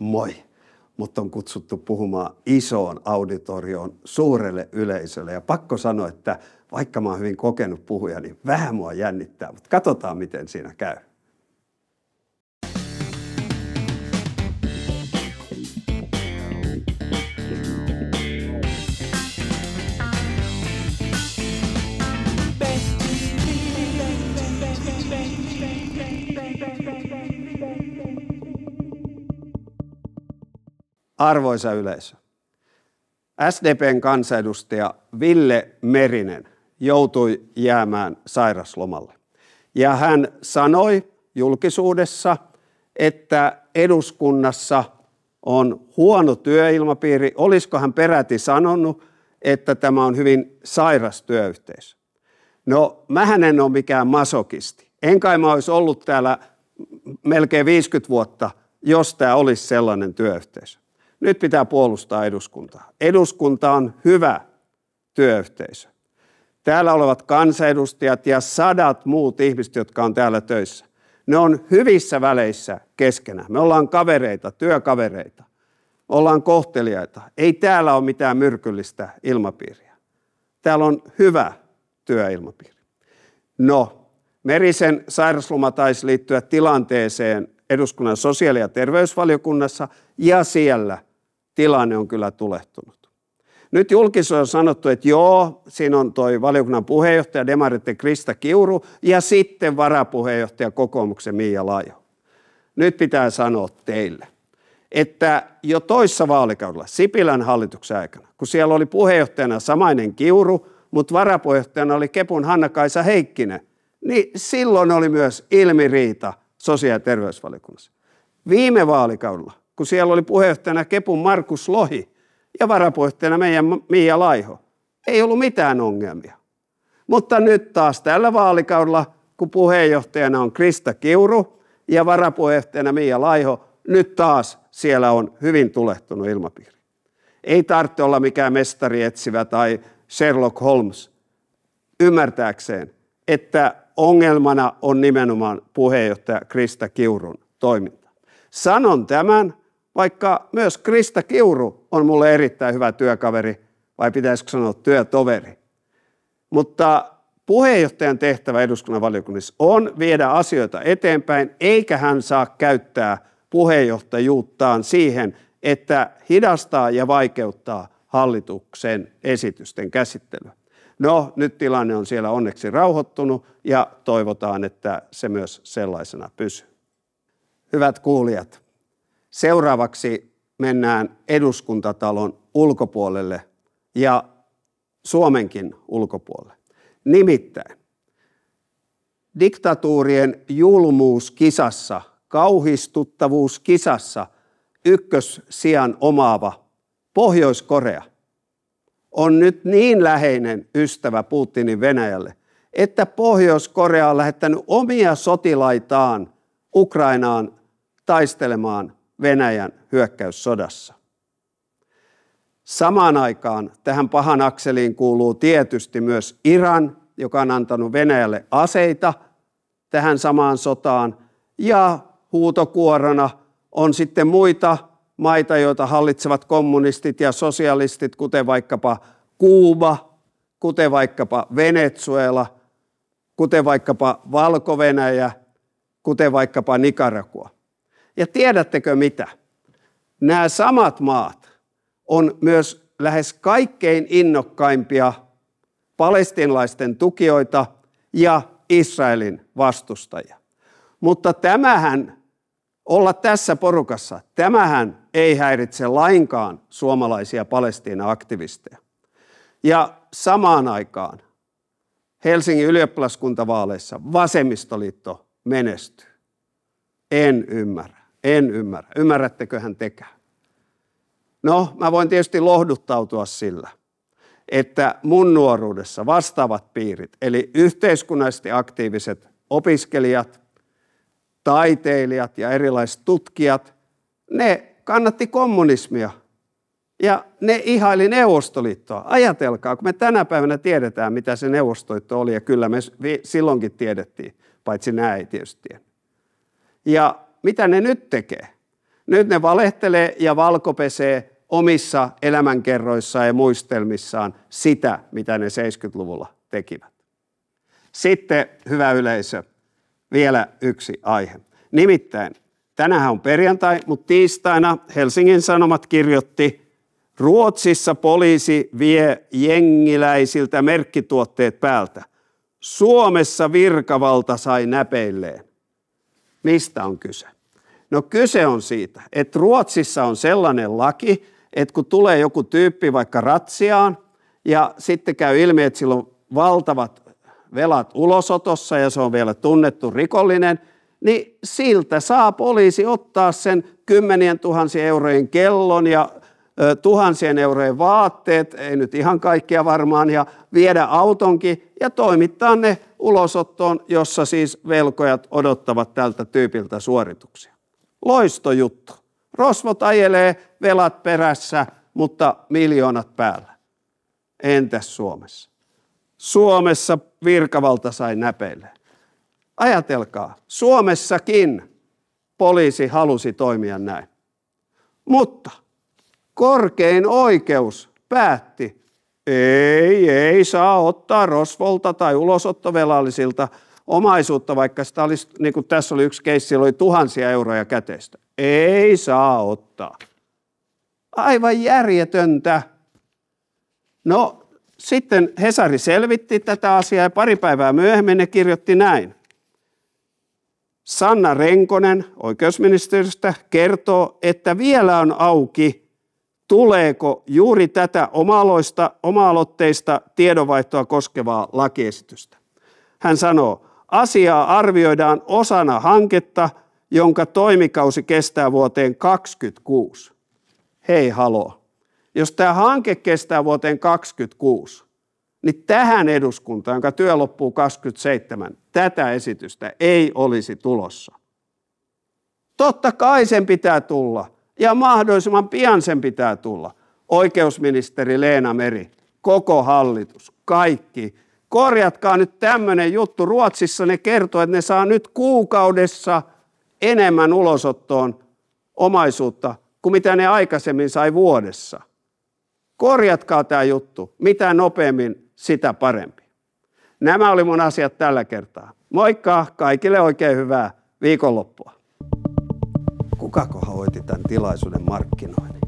moi. Mut on kutsuttu puhumaan isoon auditorioon, suurelle yleisölle. Ja pakko sanoa, että vaikka mä oon hyvin kokenut puhuja, niin vähän mua jännittää, mutta katsotaan miten siinä käy. Arvoisa yleisö, SDPn kansanedustaja Ville Merinen joutui jäämään sairaslomalle. Ja hän sanoi julkisuudessa, että eduskunnassa on huono työilmapiiri. Olisiko hän peräti sanonut, että tämä on hyvin sairas työyhteisö? No, mähän en ole mikään masokisti. En kai mä olisi ollut täällä melkein 50 vuotta, jos tämä olisi sellainen työyhteisö. Nyt pitää puolustaa eduskuntaa. Eduskunta on hyvä työyhteisö. Täällä olevat kansanedustajat ja sadat muut ihmiset, jotka on täällä töissä, ne on hyvissä väleissä keskenään. Me ollaan kavereita, työkavereita. ollaan kohteliaita. Ei täällä ole mitään myrkyllistä ilmapiiriä. Täällä on hyvä työilmapiiri. No, Merisen sairasluma taisi liittyä tilanteeseen eduskunnan sosiaali- ja terveysvaliokunnassa ja siellä – tilanne on kyllä tulehtunut. Nyt julkisuudessa on sanottu, että joo, siinä on toi valiokunnan puheenjohtaja Demaritten Krista Kiuru ja sitten varapuheenjohtaja kokoomuksen Miia Laajo. Nyt pitää sanoa teille, että jo toissa vaalikaudella, Sipilän hallituksen aikana, kun siellä oli puheenjohtajana samainen Kiuru, mutta varapuheenjohtajana oli Kepun Hannakaisa Heikkinen, niin silloin oli myös ilmiriita sosiaali- ja terveysvaliokunnassa. Viime vaalikaudella kun siellä oli puheenjohtajana Kepun Markus Lohi ja varapuheenjohtajana meidän Mia Laiho. Ei ollut mitään ongelmia. Mutta nyt taas tällä vaalikaudella, kun puheenjohtajana on Krista Kiuru ja varapuheenjohtajana Mia Laiho, nyt taas siellä on hyvin tulehtunut ilmapiiri. Ei tarvitse olla mikään mestari etsivä tai Sherlock Holmes ymmärtääkseen, että ongelmana on nimenomaan puheenjohtaja Krista Kiurun toiminta. Sanon tämän, vaikka myös Krista Kiuru on mulle erittäin hyvä työkaveri, vai pitäisikö sanoa työtoveri. Mutta puheenjohtajan tehtävä eduskunnan valiokunnissa on viedä asioita eteenpäin, eikä hän saa käyttää puheenjohtajuuttaan siihen, että hidastaa ja vaikeuttaa hallituksen esitysten käsittelyä. No, nyt tilanne on siellä onneksi rauhoittunut ja toivotaan, että se myös sellaisena pysyy. Hyvät kuulijat, Seuraavaksi mennään eduskuntatalon ulkopuolelle ja Suomenkin ulkopuolelle. Nimittäin diktatuurien julmuuskisassa, kauhistuttavuuskisassa ykkössijan omaava Pohjois-Korea on nyt niin läheinen ystävä Putinin Venäjälle, että Pohjois-Korea on lähettänyt omia sotilaitaan Ukrainaan taistelemaan Venäjän hyökkäyssodassa. Samaan aikaan tähän pahan akseliin kuuluu tietysti myös Iran, joka on antanut Venäjälle aseita tähän samaan sotaan, ja huutokuorona on sitten muita maita, joita hallitsevat kommunistit ja sosialistit, kuten vaikkapa Kuuba, kuten vaikkapa Venezuela, kuten vaikkapa Valko-Venäjä, kuten vaikkapa Nicaragua. Ja tiedättekö mitä? Nämä samat maat on myös lähes kaikkein innokkaimpia palestinlaisten tukijoita ja Israelin vastustajia. Mutta tämähän, olla tässä porukassa, tämähän ei häiritse lainkaan suomalaisia Palestiina-aktivisteja. Ja samaan aikaan Helsingin ylioppilaskuntavaaleissa vasemmistoliitto menestyy. En ymmärrä. En ymmärrä. Ymmärrätteköhän tekään? No, mä voin tietysti lohduttautua sillä, että mun nuoruudessa vastaavat piirit, eli yhteiskunnallisesti aktiiviset opiskelijat, taiteilijat ja erilaiset tutkijat, ne kannatti kommunismia ja ne ihaili Neuvostoliittoa. Ajatelkaa, kun me tänä päivänä tiedetään, mitä se Neuvostoliitto oli, ja kyllä me silloinkin tiedettiin, paitsi näin ei tietysti. Ja mitä ne nyt tekee? Nyt ne valehtelee ja valkopesee omissa elämänkerroissaan ja muistelmissaan sitä, mitä ne 70-luvulla tekivät. Sitten, hyvä yleisö, vielä yksi aihe. Nimittäin, tänähän on perjantai, mutta tiistaina Helsingin Sanomat kirjoitti, Ruotsissa poliisi vie jengiläisiltä merkkituotteet päältä. Suomessa virkavalta sai näpeilleen. Mistä on kyse? No kyse on siitä, että Ruotsissa on sellainen laki, että kun tulee joku tyyppi vaikka ratsiaan ja sitten käy ilmi, että sillä on valtavat velat ulosotossa ja se on vielä tunnettu rikollinen, niin siltä saa poliisi ottaa sen kymmenien tuhansien eurojen kellon ja ö, tuhansien eurojen vaatteet, ei nyt ihan kaikkia varmaan, ja viedä autonkin ja toimittaa ne ulosottoon, jossa siis velkojat odottavat tältä tyypiltä suorituksia. Loistojuttu. Rosvot ajelee velat perässä, mutta miljoonat päällä. Entäs Suomessa? Suomessa virkavalta sai näpeille. Ajatelkaa, Suomessakin poliisi halusi toimia näin. Mutta korkein oikeus päätti, ei, ei saa ottaa rosvolta tai ulosottovelallisilta omaisuutta, vaikka sitä olisi, niin kuin tässä oli yksi keissi, oli tuhansia euroja käteistä. Ei saa ottaa. Aivan järjetöntä. No sitten Hesari selvitti tätä asiaa ja pari päivää myöhemmin ne kirjoitti näin. Sanna Renkonen oikeusministeriöstä kertoo, että vielä on auki tuleeko juuri tätä oma-aloista, oma-aloitteista tiedonvaihtoa koskevaa lakiesitystä. Hän sanoo, asiaa arvioidaan osana hanketta, jonka toimikausi kestää vuoteen 2026. Hei haloo. Jos tämä hanke kestää vuoteen 2026, niin tähän eduskuntaan, jonka työ loppuu 27, tätä esitystä ei olisi tulossa. Totta kai sen pitää tulla – ja mahdollisimman pian sen pitää tulla. Oikeusministeri Leena Meri, koko hallitus, kaikki. Korjatkaa nyt tämmöinen juttu. Ruotsissa ne kertoo, että ne saa nyt kuukaudessa enemmän ulosottoon omaisuutta kuin mitä ne aikaisemmin sai vuodessa. Korjatkaa tämä juttu. Mitä nopeammin, sitä parempi. Nämä oli mun asiat tällä kertaa. Moikka kaikille oikein hyvää viikonloppua kuka hoiti tämän tilaisuuden markkinoinnin?